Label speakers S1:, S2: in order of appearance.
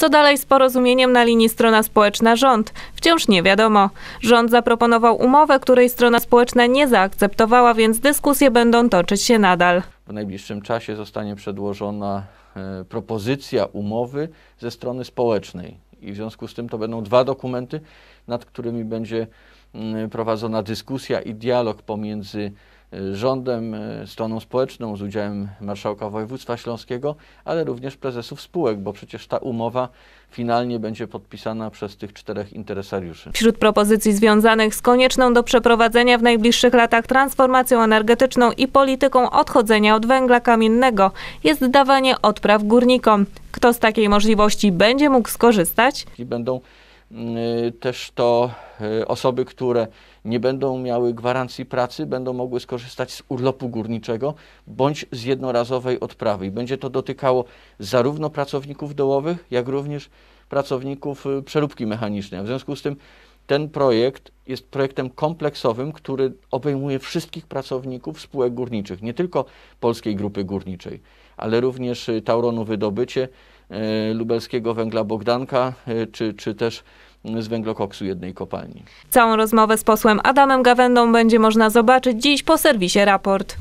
S1: Co dalej z porozumieniem na linii strona społeczna-rząd? Wciąż nie wiadomo. Rząd zaproponował umowę, której strona społeczna nie zaakceptowała, więc dyskusje będą toczyć się nadal.
S2: W najbliższym czasie zostanie przedłożona e, propozycja umowy ze strony społecznej. I w związku z tym to będą dwa dokumenty, nad którymi będzie mm, prowadzona dyskusja i dialog pomiędzy rządem, e, stroną społeczną z udziałem marszałka województwa śląskiego, ale również prezesów spółek, bo przecież ta umowa finalnie będzie podpisana przez tych czterech interesariuszy.
S1: Wśród propozycji związanych z konieczną do przeprowadzenia w najbliższych latach transformacją energetyczną i polityką odchodzenia od węgla kamiennego jest dawanie odpraw górnikom. Kto z takiej możliwości
S2: będzie mógł skorzystać? I będą Y, też to y, osoby, które nie będą miały gwarancji pracy, będą mogły skorzystać z urlopu górniczego bądź z jednorazowej odprawy. I będzie to dotykało zarówno pracowników dołowych, jak również pracowników y, przeróbki mechanicznej. W związku z tym ten projekt jest projektem kompleksowym, który obejmuje wszystkich pracowników spółek górniczych, nie tylko Polskiej Grupy Górniczej, ale również y, Tauronu Wydobycie, y, Lubelskiego Węgla Bogdanka, y, czy, czy też z węglokoksu jednej kopalni.
S1: Całą rozmowę z posłem Adamem Gawędą będzie można zobaczyć dziś po serwisie Raport.